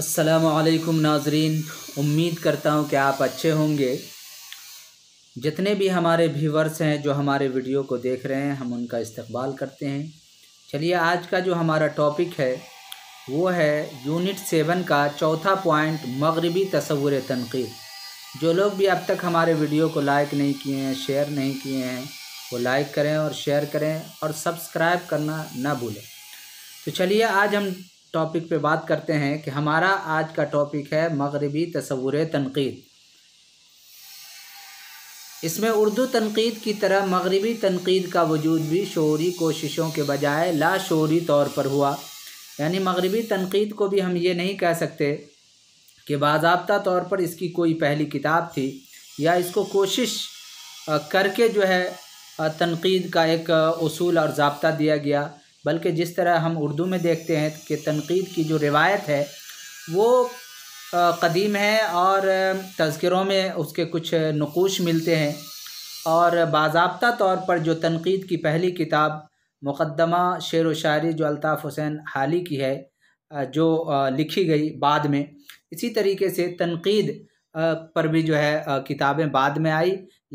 असलकुम नाजरीन उम्मीद करता हूँ कि आप अच्छे होंगे जितने भी हमारे व्यूवर्स हैं जो हमारे वीडियो को देख रहे हैं हम उनका इस्तबाल करते हैं चलिए आज का जो हमारा टॉपिक है वो है यूनिट सेवन का चौथा पॉइंट मगरबी तस्वूर तनकीद जो लोग भी अब तक हमारे वीडियो को लाइक नहीं किए हैं शेयर नहीं किए हैं वो लाइक करें और शेयर करें और सब्सक्राइब करना ना भूलें तो चलिए आज हम टॉपिक पे बात करते हैं कि हमारा आज का टॉपिक है मगरबी तस्वूर तनकीद इसमें उर्दू तनकीद की तरह मगरबी तनकीद का वजूद भी शोरी कोशिशों के बजाय लाशोरी तौर पर हुआ यानी मगरबी तनकीद को भी हम ये नहीं कह सकते कि बाबा तौर पर इसकी कोई पहली किताब थी या इसको कोशिश करके जो है तनकीद का एक असूल और जबता दिया गया बल्कि जिस तरह हम उर्दू में देखते हैं कि तनकीद की जो रिवायत है वो कदीम है और तस्करों में उसके कुछ नकूश मिलते हैं और बाबा तौर पर जो तनकीद की पहली किताब मुक़दमा शेर व शारी जो अल्ताफ़ हुसैन हाली की है जो लिखी गई बाद में इसी तरीके से तनकीद पर भी जो है किताबें बाद में आई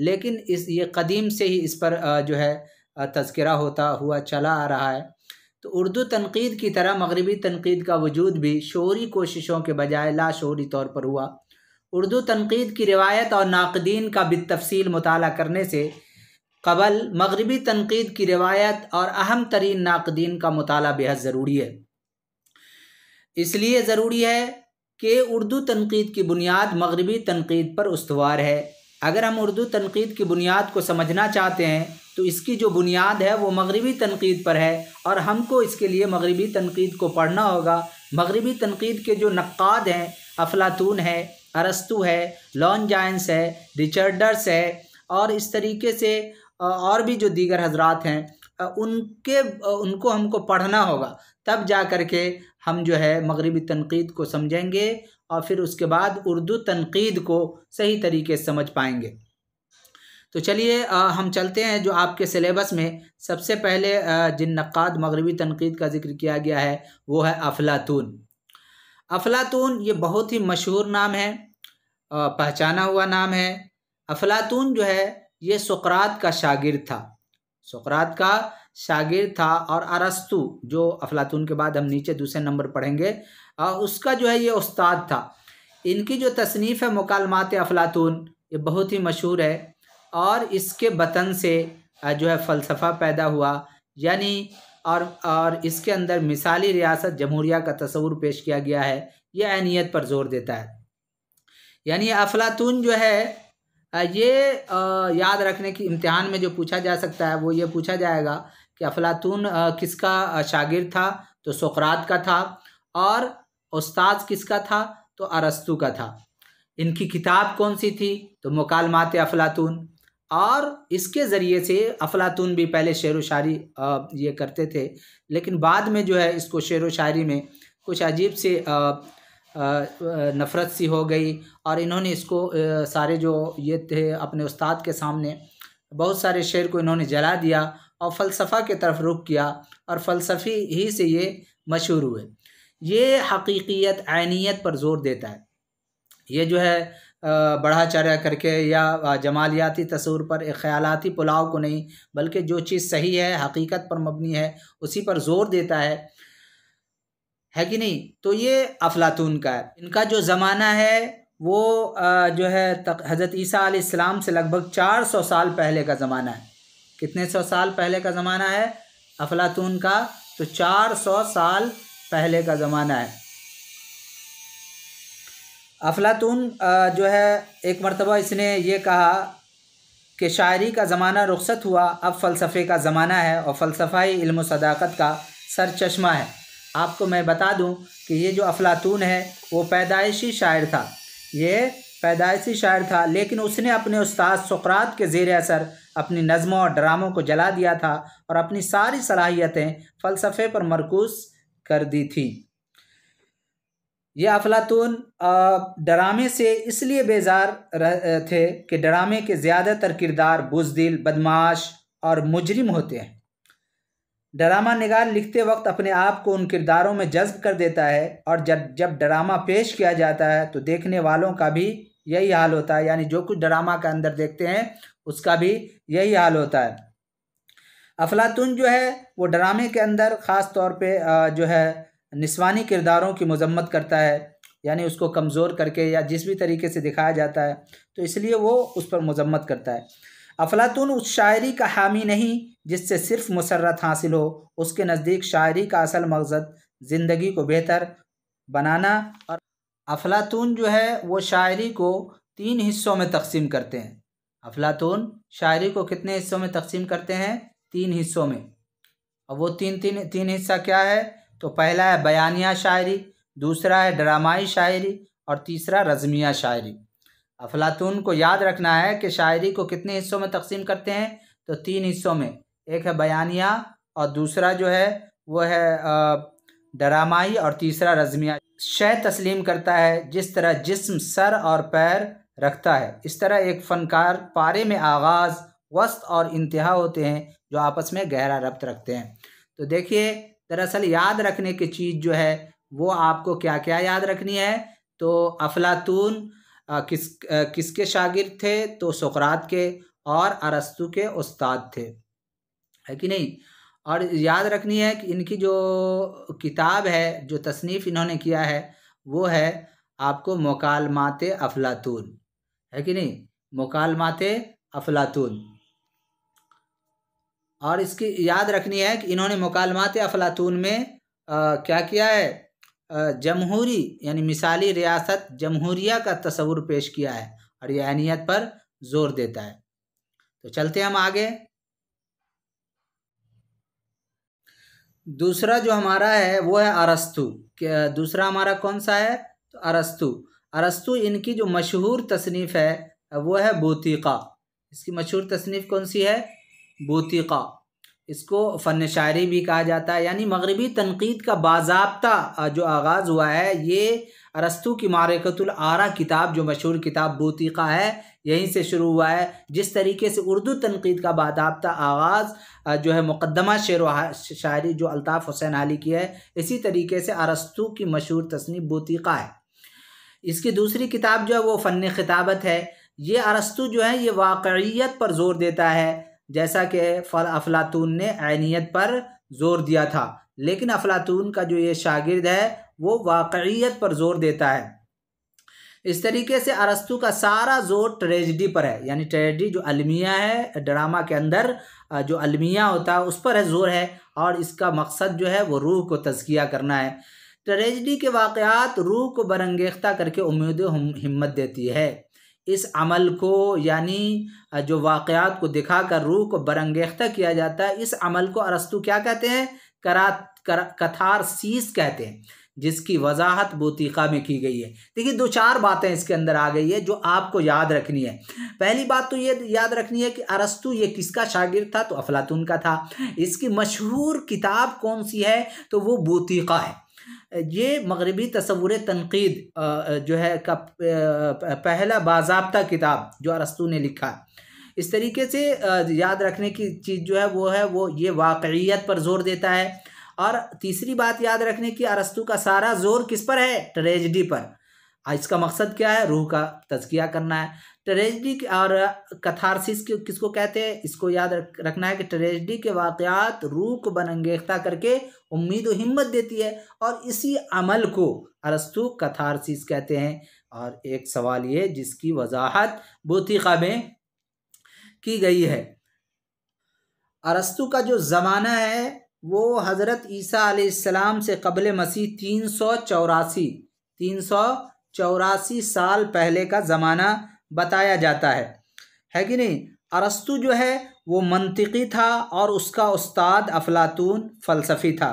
लेकिन इस ये कदीम से ही इस पर जो है तस्करा होता हुआ चला आ रहा है तो उर्दू तनकीद की तरह मगरबी तनकीद का वजूद भी शोरी कोशिशों के बजाय लाशोरी तौर पर हुआ उर्दू तनकीद की रिवायत और नाकदीन का तफसील मताल करने से कबल मगरबी तनकीद की रिवायत और अहम तरीन नाकदीन का मताल बेहद ज़रूरी है इसलिए ज़रूरी है कि उर्दू तनकीद की बुनियाद मगरबी तनकीद पर उसवार है अगर हम उर्दू तनकीद की बुनियाद को समझना चाहते हैं तो इसकी जो बुनियाद है वो मगरबी तनकीद पर है और हमको इसके लिए मगरबी तनकीद को पढ़ना होगा मगरबी तनकीद के जो नक़ाद हैं अफलातून है अरस्तु है लॉन जाइंस है रिचर्डर्स है और इस तरीके से और भी जो दीगर हजरात हैं उनके उनको हमको पढ़ना होगा तब जा कर के हम जो है मगरबी तनकीद को समझेंगे और फिर उसके बाद उर्दू तनकीद को सही तरीके से समझ पाएंगे तो चलिए हम चलते हैं जो आपके सिलेबस में सबसे पहले जिन नक़ाद मगरबी तनकीद का जिक्र किया गया है वो है अफलातून अफलातून ये बहुत ही मशहूर नाम है पहचाना हुआ नाम है अफलातून जो है ये सुकरात का शागिर था सुकरात का शागिर था और अरस्तु जो अफलातून के बाद हम नीचे दूसरे नंबर पढ़ेंगे उसका जो है ये उस्ताद था इनकी जो तसनीफ़ है मकालमात अफलातून ये बहुत ही मशहूर है और इसके बतन से जो है फ़लसफ़ा पैदा हुआ यानी और और इसके अंदर मिसाली रियासत जमहूरिया का तस्वूर पेश किया गया है यह अहनीत पर जोर देता है यानी अफलातून जो है ये याद रखने की इम्तहान में जो पूछा जा सकता है वो ये पूछा जाएगा कि अफलातून किसका शागिर था तो सुकरात का था और उस्ताद किसका था तो अरस्तु का था इनकी किताब कौन सी थी तो मकालमात अफलातून और इसके ज़रिए से अफलातून भी पहले शेर व शारी ये करते थे लेकिन बाद में जो है इसको शेर व शारी में कुछ अजीब से नफ़रत सी हो गई और इन्होंने इसको सारे जो ये थे अपने उस्ताद के सामने बहुत सारे शेर को इन्होंने जला दिया और फ़लसफ़ा के तरफ रुख किया और फ़लसफ़ी ही से ये मशहूर हुए ये हकीकियत आनीत पर जोर देता है ये जो है बढ़ा चढ़ा करके या जमालियाती तस्वूर पर एक ख़्यालाती पुलाव को नहीं बल्कि जो चीज़ सही है हकीकत पर मबनी है उसी पर ज़ोर देता है है कि नहीं तो ये अफलातून का है इनका जो ज़माना है वो जो है हज़रत ईसा इस्लाम से लगभग चार सौ साल पहले का ज़माना है कितने सौ साल पहले का ज़माना है अफलातून का तो चार सौ साल पहले का ज़माना है अफलातून जो है एक मरतबा इसने ये कहा कि शायरी का ज़माना रुखसत हुआ अब फ़लसफ़े का ज़माना है और फ़लसफ़ाई इल्म सदाकत का सर चश्मा है आपको मैं बता दूं कि ये जो अफलातून है वो पैदाइशी शायर था ये पैदाइशी शायर था लेकिन उसने अपने उस्ताद सुकरात के ज़ेर असर अपनी नज़मों और ड्रामों को जला दिया था और अपनी सारी सलाहियतें फ़लसफ़े पर मरकूज़ कर दी थी ये अफलातून डरामे से इसलिए बेजार थे कि डरामे के ज़्यादातर किरदार बुजदिल बदमाश और मुजरिम होते हैं डरामा निगार लिखते वक्त अपने आप को उन किरदारों में जज्ब कर देता है और जब जब डरामा पेश किया जाता है तो देखने वालों का भी यही हाल होता है यानी जो कुछ डरामा के अंदर देखते हैं उसका भी यही हाल होता है अफलातून जो है वो डरामे के अंदर ख़ास तौर पे जो है निस्वानी किरदारों की मजम्मत करता है यानी उसको कमज़ोर करके या जिस भी तरीके से दिखाया जाता है तो इसलिए वो उस पर मजम्मत करता है अफलातून उस शायरी का हामी नहीं जिससे सिर्फ मसरत हासिल हो उसके नज़दीक शायरी का असल मकसद ज़िंदगी को बेहतर बनाना और अफलातून जो है वो शायरी को तीन हिस्सों में तकसीम करते हैं अफलातून शायरी को कितने हिस्सों में तकसीम करते हैं तीन हिस्सों में और वो तीन तीन तीन हिस्सा क्या है तो पहला है बयानिया शायरी दूसरा है ड्रामाई शायरी और तीसरा रजमिया शायरी अफलातून को याद रखना है कि शायरी को कितने हिस्सों में तकसीम करते हैं तो तीन हिस्सों में एक है बयानिया और दूसरा जो है वो है डरामाई और तीसरा रजमिया शह तस्लीम करता है जिस तरह जिस्म सर और पैर रखता है इस तरह एक फ़नकार पारे में आगाज़ वस्त और इंतहा होते हैं जो आपस में गहरा रब्त रखते हैं तो देखिए दरअसल याद रखने की चीज़ जो है वो आपको क्या क्या याद रखनी है तो अफलातून किस किसके शागिर्द थे तो सुकरात के और अरस्तु के उस्ताद थे है कि नहीं और याद रखनी है कि इनकी जो किताब है जो तसनीफ़ इन्होंने किया है वो है आपको मकालमात अफलातून है कि नहीं मकालमात अफलातून और इसकी याद रखनी है कि इन्होंने मुकालमात अफलातून में आ, क्या किया है जमहूरी यानी मिसाली रियासत जमहूरिया का तस्वूर पेश किया है और यह अहनीत पर जोर देता है तो चलते हम आगे दूसरा जो हमारा है वो है अरस्तु दूसरा हमारा कौन सा है तो अरस्तु अरस्तु इनकी जो मशहूर तसनीफ़ है वो है बोतीक़ा इसकी मशहूर तसनीफ़ कौन सी है बूतिका इसको फ़न शायरी भी कहा जाता है यानी मगरबी तनकीद का बाबा जो आगाज़ हुआ है ये अरस्तु की मारकतुलआरा किताब जो मशहूर किताब बूतिका है यहीं से शुरू हुआ है जिस तरीके से उर्दू तनकीद का बाबा आगाज़ जो है मुकदमा शेर व शायरी जो अल्ताफ़ हुसैन अली की है इसी तरीके से अरस्तु की मशहूर तसनी बूतिका है इसकी दूसरी किताब जो है वो फ़न खिताबत है ये अरस्तु जो है ये वाकईत पर जोर देता है जैसा कि फल अफलातून ने आनीत पर जोर दिया था लेकिन अफलातून का जो ये शागिर्द है वो वाकईत पर जोर देता है इस तरीके से अरस्तु का सारा जोर ट्रेजडी पर है यानी ट्रेजडी जो अलमिया है ड्रामा के अंदर जो अलमिया होता है उस पर है जोर है और इसका मकसद जो है वो रूह को तजकिया करना है ट्रेजडी के वाक़ात रूह को बरंगेख्ता करके उम्मीद हिम्मत देती है इस अमल को यानी जो वाक़ात को दिखा कर रूह को बरंगेख्ता किया जाता है इस अमल को अरस्तु क्या कहते हैं करा कर, कथार सीस कहते हैं जिसकी वजाहत बोतीका में की गई है देखिए दो चार बातें इसके अंदर आ गई है जो आपको याद रखनी है पहली बात तो ये याद रखनी है कि अरस्तु ये किसका शागिर था तो अफलातून का था इसकी मशहूर किताब कौन सी है तो वो बोतीका है ये मगरबी तस्वुर तनकीद जो है का पहला बाबा किताब जो अरस्तू ने लिखा इस तरीके से याद रखने की चीज़ जो है वो है वो ये वाकईत पर जोर देता है और तीसरी बात याद रखने की अरस्तू का सारा जोर किस पर है ट्रेजडी पर हाँ, इसका मकसद क्या है रूह का तजकिया करना है ट्रेजडी और कथारसिस किसको कहते हैं इसको याद रखना है कि ट्रेजडी के वाक़ात रूह को बनंगेख्ता करके उम्मीद और हिम्मत देती है और इसी अमल को अरस्तु कथारसिस कहते हैं और एक सवाल ये जिसकी वजाहत बोतीखा में की गई है अरस्तु का जो ज़माना है वो हज़रत ईसा आसमाम से कबल मसीह तीन सौ चौरासी तीन सौ चौरासी साल पहले का ज़माना बताया जाता है है कि नहीं अरस्तु जो है वो मंतिकी था और उसका उस्ताद अफलातून फ़लसफ़ी था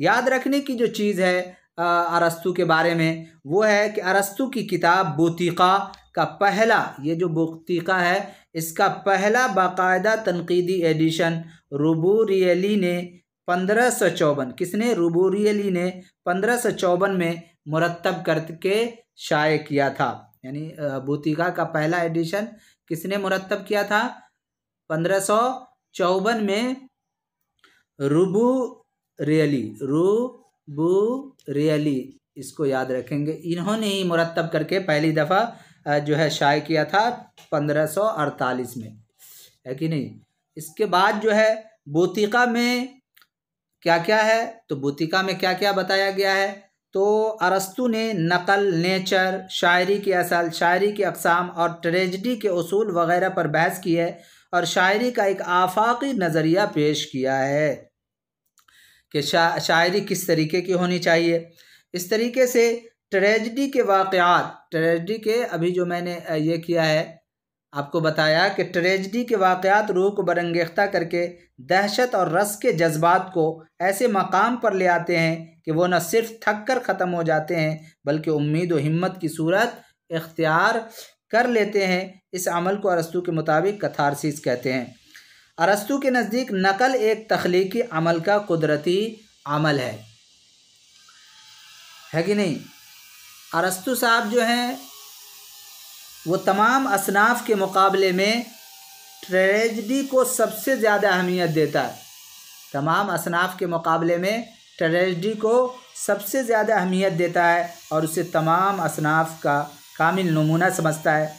याद रखने की जो चीज़ है अरस्तु के बारे में वो है कि अरस्तु की किताब बोतीक़ा का पहला ये जो बोतीक़ा है इसका पहला बाकायदा तनकीदी एडिशन रूबूरियली ने पंद्रह सौ चौवन किसने रूबूरियली ने पंद्रह सौ चौवन में मुरतब करके शाये किया था यानी भूतिका का पहला एडिशन किसने मुरतब किया था पंद्रह सौ चौवन में रुबू रियली रूबू रियली इसको याद रखेंगे इन्होंने ही मुरतब करके पहली दफ़ा जो है शाये किया था पंद्रह सौ अड़तालीस में है कि नहीं इसके बाद जो है बूतिका में क्या क्या है तो बूतिका में क्या क्या बताया गया है तो अरस्तु ने नकल नेचर शायरी के असल शायरी के अकसाम और ट्रेजडी के असूल वगैरह पर बहस की है और शायरी का एक आफाकी नज़रिया पेश किया है कि शा शायरी किस तरीके की होनी चाहिए इस तरीके से ट्रेजडी के वाक़ात ट्रेजडी के अभी जो मैंने ये किया है आपको बताया कि ट्रेजडी के वाक़ात रूह को बरंगेख्ता करके दहशत और रस के जज्बात को ऐसे मकाम पर ले आते हैं कि वो न सिर्फ थक कर ख़त्म हो जाते हैं बल्कि उम्मीद व हिम्मत की सूरत इख्तियार कर लेते हैं इस अमल को अरस्तु के मुताबिक कथारसीस कहते हैं अरस्तु के नज़दीक नकल एक तख्लीकी अमल का कुदरती अमल है है कि नहीं अरस्तु साहब जो हैं वो तमाम असनाफ के मुकाबले में ट्रेजडी को सबसे ज़्यादा अहमियत देता है तमाम असनाफ के मुकाबले में ट्रेजडी को सबसे ज़्यादा अहमियत देता है और उसे तमाम असनाफ का कामिल नमूना समझता है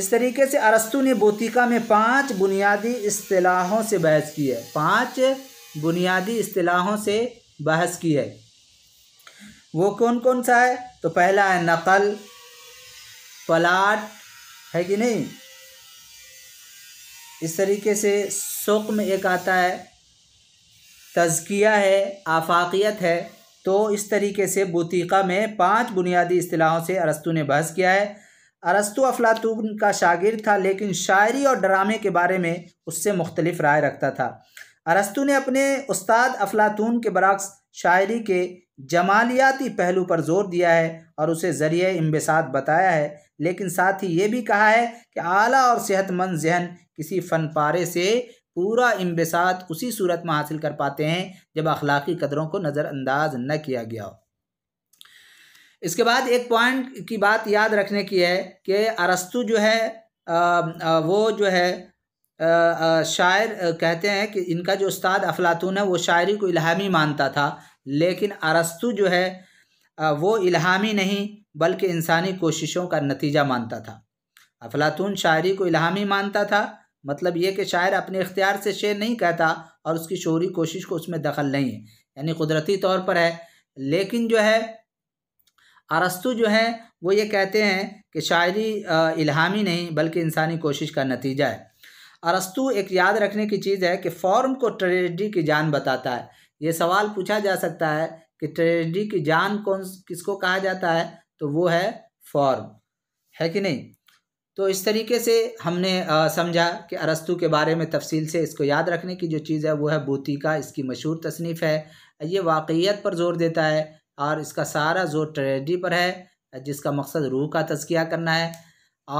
इस तरीके से अरस्तु ने बोतिका में पांच बुनियादी असलाहों से बहस की है पांच बुनियादी असलाहों से बहस की है वो कौन कौन सा है तो पहला है नकल पलाट है कि नहीं इस तरीके से शोक में एक आता है तज़किया है आफाकियत है तो इस तरीके से बुतीक़ा में पांच बुनियादी असलाहों से अरस्तु ने बहस किया है अरस्तु अफलातून का शागिर था लेकिन शायरी और ड्रामे के बारे में उससे मुख्तलिफ राय रखता था अरस्तु ने अपने उस्ताद अफलातून के बरक्स शायरी के जमालियाती पहलू पर जोर दिया है और उसे ज़रिए इम्बसात बताया है लेकिन साथ ही ये भी कहा है कि आला और सेहतमंद जहन किसी फन पारे से पूरा इम्बसात उसी सूरत में हासिल कर पाते हैं जब अखलाकी कदरों को नज़रअंदाज न किया गया हो इसके बाद एक पॉइंट की बात याद रखने की है कि अरस्तु जो है आ, आ, वो जो है आ, शायर कहते हैं कि इनका जो उस्ताद अफलातून है वो शायरी को इलामी मानता था लेकिन अरस्तु जो है वो इल्हामी नहीं बल्कि इंसानी कोशिशों का नतीजा मानता था अफलातून शायरी को इलामी मानता था मतलब ये कि शायर अपने इख्तियार से शेर नहीं कहता और उसकी शोरी कोशिश को उसमें दखल नहीं है यानी कुदरती तौर पर है लेकिन जो है अरस्तु जो है वो ये कहते हैं कि शायरी इल्हामी नहीं बल्कि इंसानी कोशिश का नतीजा है अरस्तु एक याद रखने की चीज़ है कि फॉर्म को ट्रेजडी की जान बताता है ये सवाल पूछा जा सकता है कि ट्रेजडी की जान कौन किसको कहा जाता है तो वो है फॉर्म है कि नहीं तो इस तरीके से हमने समझा कि अरस्तु के बारे में तफसील से इसको याद रखने की जो चीज़ है वो है बूती का इसकी मशहूर तसनीफ़ है ये वाकईत पर जोर देता है और इसका सारा जोर ट्रेजडी पर है जिसका मकसद रूह का तजकिया करना है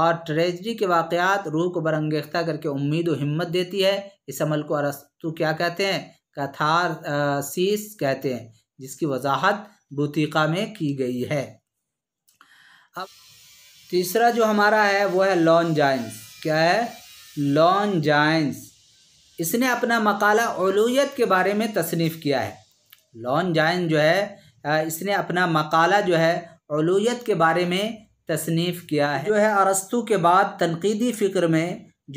और ट्रेजडी के वाकयात रूह को बरंगेख्ता करके उम्मीद व हिम्मत देती है इस अमल को अरस्तु क्या कहते हैं कथार सीस कहते हैं जिसकी वजाहत बुतीका में की गई है अब तीसरा जो हमारा है वो है लॉन जाइंस क्या है लॉन जाइंस इसने अपना मकाला ओलूयत के बारे में तसनीफ़ किया है लॉन जाइंस जो है इसने अपना मकाला जो है ओलूयत के बारे में तसनीफ़ किया है जो है अरस्तु के बाद तनकीदी फ़िक्र में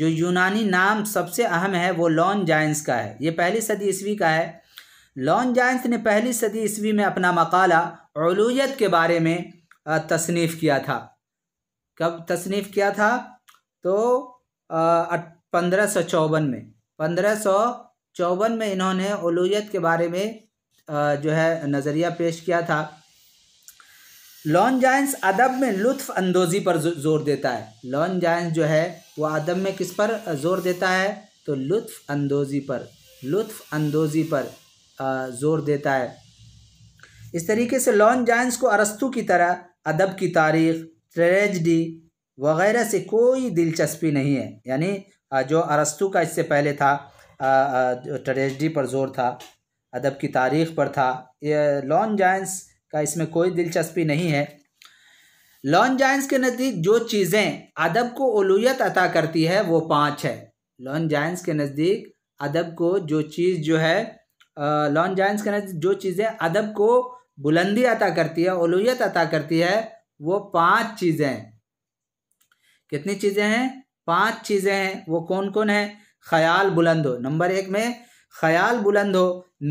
जो यूनानी नाम सबसे अहम है वो लॉन जाइंस का है ये पहली सदी ईस्वी का है लॉन जाइंस ने पहली सदी ईस्वी में अपना मकाला ओलूयत के बारे में तसनीफ़ किया था कब तसनीफ़ किया था तो पंद्रह सौ चौवन में पंद्रह सौ चौवन में इन्होंने ओलूयत के बारे में जो है नज़रिया पेश किया था लॉन जाइंस अदब में लुत्फ़ अंदोज़ी पर जोर देता है लॉन जाइंस जो है वह अदब में किस पर जोर देता है तो लुत्फ़ अंदोज़ी पर लुत्फ़ अंदोज़ी पर ज़ोर देता है इस तरीके से लॉन जाइंस को अरस्तु की तरह अदब की तारीख़ ट्रेजडी वगैरह से कोई दिलचस्पी नहीं है यानी जो अरस्तु का इससे पहले था ट्रेजडी पर जोर था अदब की तारीख पर था ये लॉन जाइंस का इसमें कोई दिलचस्पी नहीं है लॉन जाइंस के नज़दीक जो चीज़ें अदब को अलूत अता करती है वो पाँच है लॉन जाइंस के नज़दीक अदब को जो चीज़ जो है लॉन जाइंस के नज़दीक जो चीज़ें अदब को बुलंदी अता करती है अलूत अता करती है वो पांच चीज़ें हैं कितनी चीज़ें हैं पांच चीज़ें हैं वो कौन कौन है ख्याल बुलंद हो नंबर एक में ख्याल बुलंद हो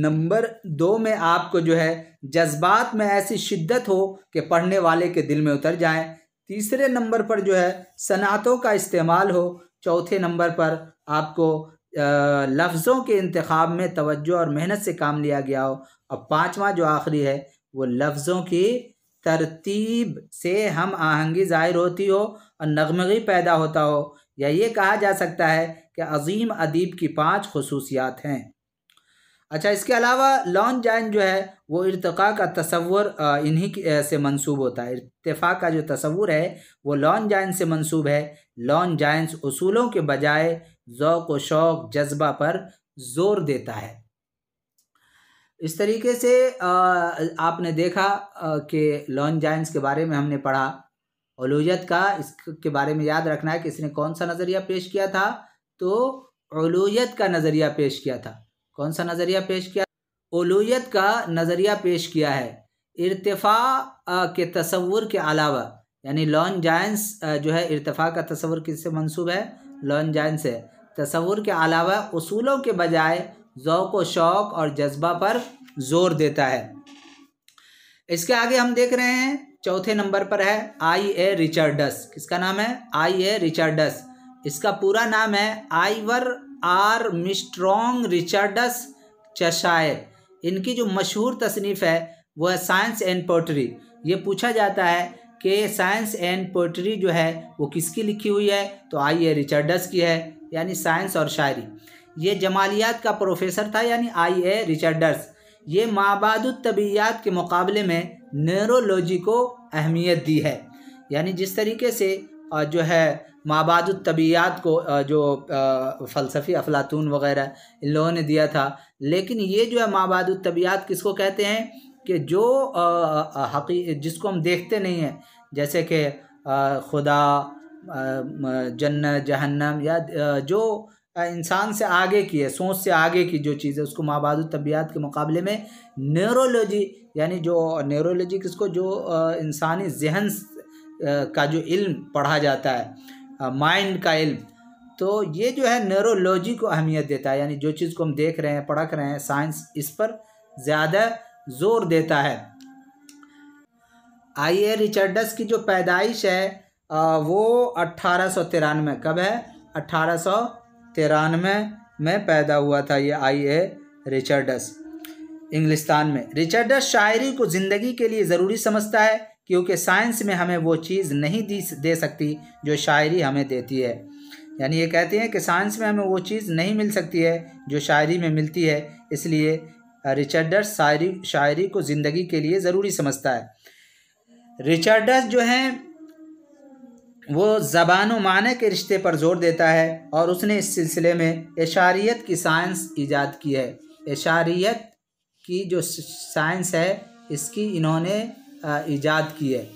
नंबर दो में आपको जो है जज्बात में ऐसी शिद्दत हो कि पढ़ने वाले के दिल में उतर जाए तीसरे नंबर पर जो है सनातों का इस्तेमाल हो चौथे नंबर पर आपको लफ्ज़ों के इंतखब में तवज्जो और मेहनत से काम लिया गया हो और पांचवा जो आखिरी है वो लफ्ज़ों की तरतीब से हम आहंगी ज़ाहिर होती हो और नगमगी पैदा होता हो या ये कहा जा सकता है कि अजीम अदीब की पाँच खसूसियात हैं अच्छा इसके अलावा लॉन्ग जैन जो है वो इरतका का तस्वुर इन्हीं से मंसूब होता है इरतफा का जो तस्वुर है वो लॉन्च जैन से मंसूब है लॉन्च जैन उसूलों के बजाय ओक़ व शौक़ जज्बा पर जोर देता है इस तरीके से आपने देखा कि लॉन जाइंस के बारे में हमने पढ़ा अलूजत का इसके बारे में याद रखना है कि इसने कौन सा नज़रिया पेश किया था तो अलूजत का नज़रिया पेश किया था कौन सा नज़रिया पेश किया अलूजत का नज़रिया पेश किया है इरतफ़ा के तस्वुर के अलावा यानी लॉन जाइंस जो है इरतफ़ा का तस्वुर किससे मनसूब है लॉन जाइंस है तस्वुर के अलावा असूलों के बजाय ओक़ व शौक़ और जज्बा पर जोर देता है इसके आगे हम देख रहे हैं चौथे नंबर पर है आई ए रिचर्डस किसका नाम है आई ए रिचर्डस इसका पूरा नाम है आईवर आर मिस्ट्रॉन्ग रिचर्डस चशायर इनकी जो मशहूर तसनीफ़ है वह है साइंस एंड पोट्री ये पूछा जाता है कि साइंस एंड पोट्री जो है वो किसकी लिखी हुई है तो आई ए रिचर्डस की है यानी साइंस और शायरी ये जमालियात का प्रोफेसर था यानी आई ए रिचर्डर्स ये तबियात के मुकाबले में न्यूरोलॉजी को अहमियत दी है यानी जिस तरीके से जो है तबियात को जो फ़लसफ़ी अफलातून वगैरह इन लोगों ने दिया था लेकिन ये जो है माबादुलतबीयात किसको कहते हैं कि जो हकी जिसको हम देखते नहीं हैं जैसे कि खुदा जन्नत जहन्नम या जो इंसान से आगे की है सोच से आगे की जो चीज़ है उसको माबाद तबियात के मुकाबले में न्यूरोलॉजी यानी जो न्यूरोलॉजी किसको जो इंसानी जहन का जो इल्म पढ़ा जाता है माइंड का इल्म तो ये जो है न्यूरोलॉजी को अहमियत देता है यानी जो चीज़ को हम देख रहे हैं पढ़क रहे हैं साइंस इस पर ज़्यादा ज़ोर देता है आई ए रिचर्डस की जो पैदाइश है वो अट्ठारह सौ तिरानवे कब है अट्ठारह सौ तिरानवे में पैदा हुआ था ये आई ए रिचर्डस इंग्लिस्तान में रिचर्डस शायरी को ज़िंदगी के लिए ज़रूरी समझता है क्योंकि साइंस में हमें वो चीज़ नहीं दी दे सकती जो शायरी हमें देती है यानी ये कहते हैं कि साइंस में हमें वो चीज़ नहीं मिल सकती है जो शायरी में मिलती है इसलिए रिचर्डस शायरी शायरी को ज़िंदगी के लिए ज़रूरी समझता है रिचर्डस जो हैं वो ज़बान व माने के रिश्ते पर जोर देता है और उसने इस सिलसिले में इशारियत की साइंस ईजाद की है इशारियत की जो साइंस है इसकी इन्होंने ईजाद की है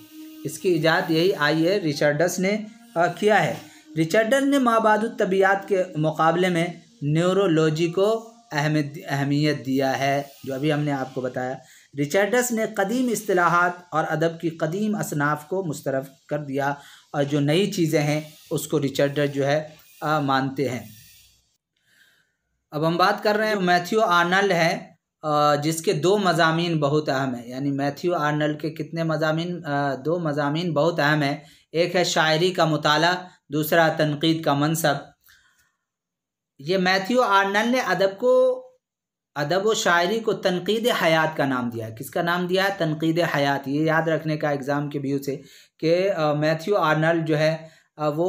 इसकी ईजाद यही आई है रिचर्डस ने किया है रिचर्डस ने माबाद तबियात के मुकाबले में न्यूरोलॉजी को अहमियत दिया है जो अभी हमने आपको बताया रिचर्डस ने कदीम असलाहत और अदब की कदीम असनाफ को मुस्तरफ कर दिया और जो नई चीज़ें हैं उसको रिचर्डस जो है आ, मानते हैं अब हम बात कर रहे हैं मैथ्यू आर्नल है जिसके दो मजामी बहुत अहम हैं यानी मैथ्यू आर्नल के कितने मजामी दो मजामी बहुत अहम हैं एक है शायरी का मताल दूसरा तनकीद का मनसब ये मैथ्यू आर्नल ने अदब को अदब व शायरी को तनकीद हयात का नाम दिया है किसका नाम दिया है तनकीद हयात ये याद रखने का एग्ज़ाम के व्यू से कि मैथ्यू आर्नल्ड जो है वो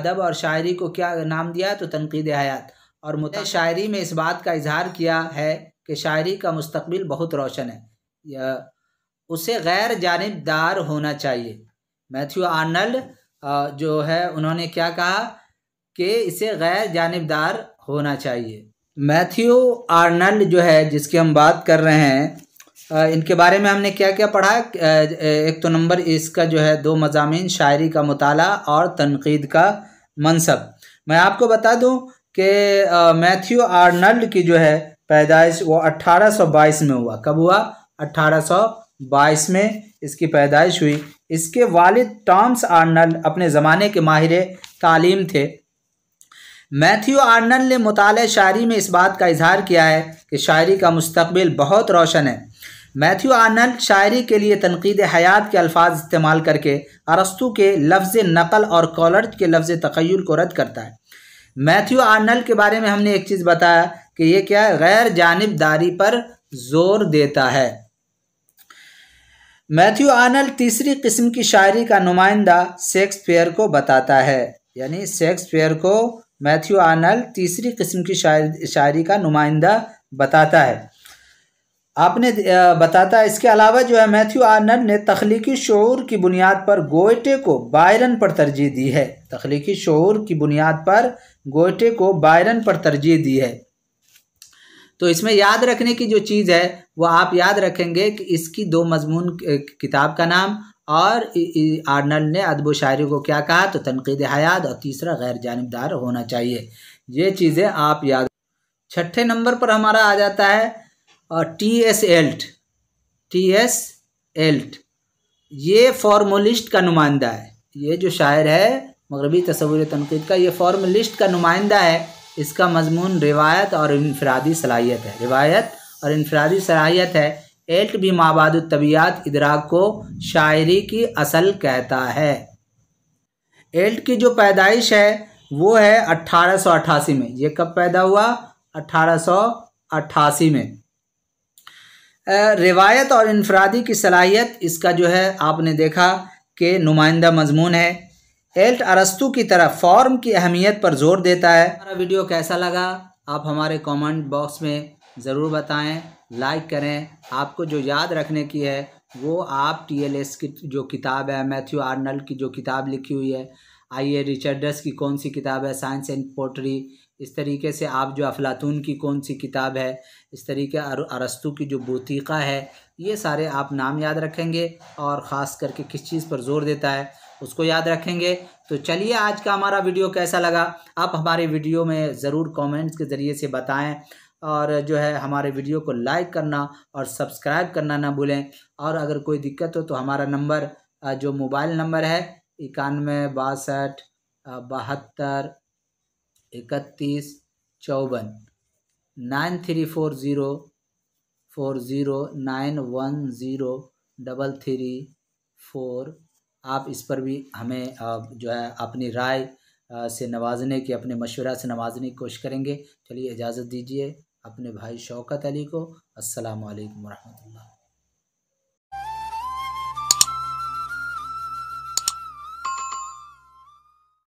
अदब और शायरी को क्या नाम दिया है तो तनकीद हयात और मुत शायरी में इस बात का इजहार किया है कि शायरी का मुस्तबिल बहुत रोशन है उसे गैर जानबदार होना चाहिए मैथ्यू आर्नल्ड जो है उन्होंने क्या कहा कि इसे गैर जानबदार होना चाहिए मैथ्यू आर्नल्ड जो है जिसकी हम बात कर रहे हैं इनके बारे में हमने क्या क्या पढ़ा एक तो नंबर इसका जो है दो मजामी शायरी का मताला और तनकीद का मनसब मैं आपको बता दूं कि मैथ्यू आर्नल्ड की जो है पैदाइश वो 1822 में हुआ कब हुआ 1822 में इसकी पैदाइश हुई इसके वालिद टॉम्स आर्नल्ड अपने ज़माने के माहिर तालीम थे मैथ्यू आर्नल ने मुताल शायरी में इस बात का इजहार किया है कि शायरी का मुस्तबिल बहुत रोशन है मैथ्यू आर्नल शायरी के लिए तनकीद हयात के अल्फाज इस्तेमाल करके अरस्तु के लफ्ज़ नकल और कॉलर्ज के लफ्ज़ तखयल को रद्द करता है मैथ्यू आर्नल के बारे में हमने एक चीज़ बताया कि यह क्या है गैर जानबदारी पर जोर देता है मैथ्यू आर्नल तीसरी किस्म की शायरी का नुमाइंदा शेक्सपियर को बताता है यानी शेक्सपियर को मैथ्यू आर्नल तीसरी किस्म की शायरी शायरी का नुमाइंदा बताता है आपने बताता है इसके अलावा जो है मैथ्यू आर्नल ने तख्लीकी शूर की बुनियाद पर गोयटे को बायरन पर तरजीह दी है तख्लीकी शूर की बुनियाद पर गोयटे को बायरन पर तरजीह दी है तो इसमें याद रखने की जो चीज़ है वह आप याद रखेंगे कि इसकी दो मजमून किताब का नाम और आर्नल ने अदब शायरी को क्या कहा तो तनकीद हयात और तीसरा गैर जानबदार होना चाहिए ये चीज़ें आप याद छठे नंबर पर हमारा आ जाता है और टी एस एल्ट टी एस एल्ट ये फॉर्मोलिस्ट का नुमाइंदा है ये जो शायर है मगरबी तस्वूर तनकीद का ये फॉर्मलिस्ट का नुमाइंदा है इसका मजमून रिवायत और इनफरादी सलाहियत है रिवायत और इनफरादी सलाहियत है एल्ट भी माबाद तबियात इदराक को शायरी की असल कहता है एल्ट की जो पैदाइश है वो है अट्ठारह में ये कब पैदा हुआ अट्ठारह में रिवायत और इनफरादी की सलाहियत इसका जो है आपने देखा कि नुमाइंदा मजमून है एल्ट अरस्तु की तरह फॉर्म की अहमियत पर जोर देता है हमारा वीडियो कैसा लगा आप हमारे कमेंट बॉक्स में ज़रूर बताएं लाइक करें आपको जो याद रखने की है वो आप टीएलएस की जो किताब है मैथ्यू आर्नल्ड की जो किताब लिखी हुई है आई ए रिचर्डस की कौन सी किताब है साइंस एंड पोट्री इस तरीके से आप जो अफलातून की कौन सी किताब है इस तरीके अरस्तु की जो बूतीका है ये सारे आप नाम याद रखेंगे और ख़ास करके किस चीज़ पर जोर देता है उसको याद रखेंगे तो चलिए आज का हमारा वीडियो कैसा लगा आप हमारे वीडियो में ज़रूर कमेंट्स के ज़रिए से बताएं और जो है हमारे वीडियो को लाइक करना और सब्सक्राइब करना ना भूलें और अगर कोई दिक्कत हो तो हमारा नंबर जो मोबाइल नंबर है इक्यानवे बासठ बहत्तर इकतीस चौवन nine three four zero four zero nine one zero double three four आप इस पर भी हमें जो है अपनी राय से नवाजने की अपने मशवरा से नवाजने की कोशिश करेंगे चलिए इजाज़त दीजिए अपने भाई शौकत अली को अस्सलाम वालेकुम रहमतुल्लाह